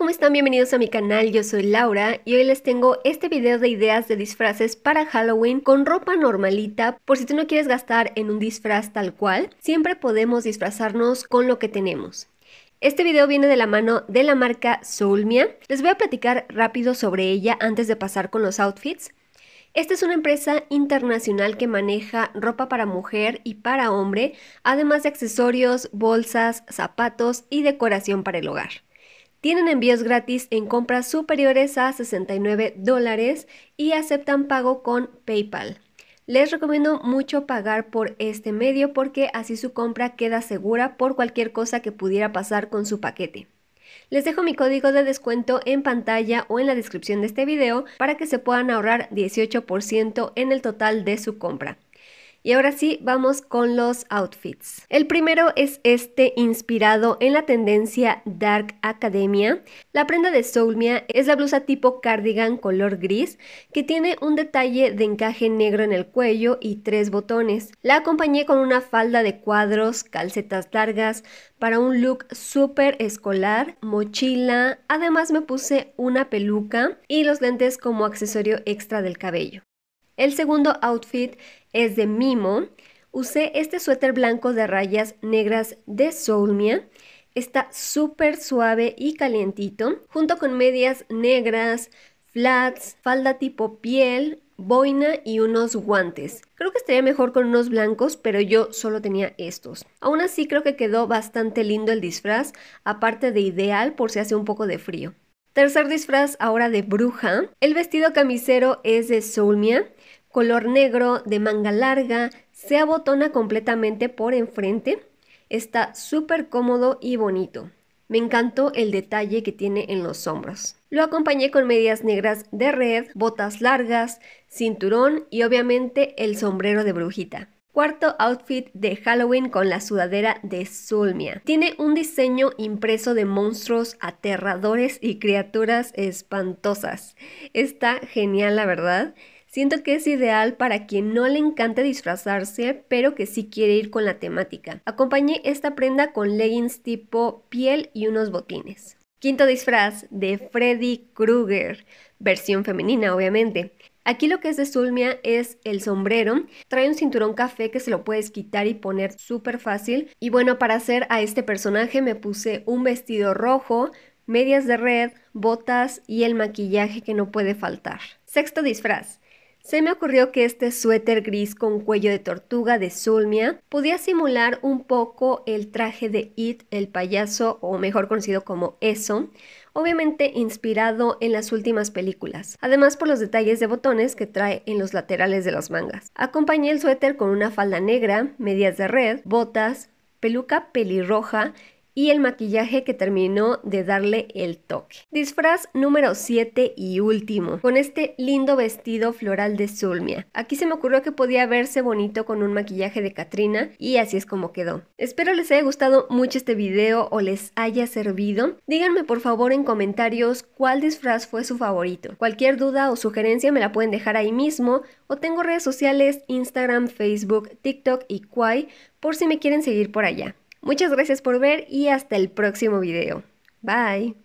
¿cómo están? Bienvenidos a mi canal, yo soy Laura y hoy les tengo este video de ideas de disfraces para Halloween con ropa normalita por si tú no quieres gastar en un disfraz tal cual, siempre podemos disfrazarnos con lo que tenemos. Este video viene de la mano de la marca Soulmia, les voy a platicar rápido sobre ella antes de pasar con los outfits. Esta es una empresa internacional que maneja ropa para mujer y para hombre, además de accesorios, bolsas, zapatos y decoración para el hogar. Tienen envíos gratis en compras superiores a 69 dólares y aceptan pago con PayPal. Les recomiendo mucho pagar por este medio porque así su compra queda segura por cualquier cosa que pudiera pasar con su paquete. Les dejo mi código de descuento en pantalla o en la descripción de este video para que se puedan ahorrar 18% en el total de su compra. Y ahora sí, vamos con los outfits. El primero es este inspirado en la tendencia Dark Academia. La prenda de Soulmia es la blusa tipo cardigan color gris que tiene un detalle de encaje negro en el cuello y tres botones. La acompañé con una falda de cuadros, calcetas largas, para un look súper escolar, mochila, además me puse una peluca y los lentes como accesorio extra del cabello. El segundo outfit es de Mimo. Usé este suéter blanco de rayas negras de Soulmia. Está súper suave y calientito, junto con medias negras, flats, falda tipo piel, boina y unos guantes. Creo que estaría mejor con unos blancos, pero yo solo tenía estos. Aún así creo que quedó bastante lindo el disfraz, aparte de ideal por si hace un poco de frío. Tercer disfraz ahora de bruja. El vestido camisero es de Soulmia, color negro, de manga larga, se abotona completamente por enfrente. Está súper cómodo y bonito. Me encantó el detalle que tiene en los hombros. Lo acompañé con medias negras de red, botas largas, cinturón y obviamente el sombrero de brujita. Cuarto outfit de Halloween con la sudadera de Zulmia. Tiene un diseño impreso de monstruos aterradores y criaturas espantosas. Está genial, la verdad. Siento que es ideal para quien no le encanta disfrazarse, pero que sí quiere ir con la temática. Acompañé esta prenda con leggings tipo piel y unos botines. Quinto disfraz de Freddy Krueger, versión femenina obviamente. Aquí lo que es de Zulmia es el sombrero. Trae un cinturón café que se lo puedes quitar y poner súper fácil. Y bueno, para hacer a este personaje me puse un vestido rojo, medias de red, botas y el maquillaje que no puede faltar. Sexto disfraz. Se me ocurrió que este suéter gris con cuello de tortuga de Zulmia podía simular un poco el traje de It, el payaso, o mejor conocido como Eso, obviamente inspirado en las últimas películas, además por los detalles de botones que trae en los laterales de las mangas. Acompañé el suéter con una falda negra, medias de red, botas, peluca pelirroja y el maquillaje que terminó de darle el toque. Disfraz número 7 y último, con este lindo vestido floral de Zulmia. Aquí se me ocurrió que podía verse bonito con un maquillaje de Katrina y así es como quedó. Espero les haya gustado mucho este video o les haya servido. Díganme por favor en comentarios cuál disfraz fue su favorito. Cualquier duda o sugerencia me la pueden dejar ahí mismo o tengo redes sociales Instagram, Facebook, TikTok y Kwai por si me quieren seguir por allá. Muchas gracias por ver y hasta el próximo video. Bye.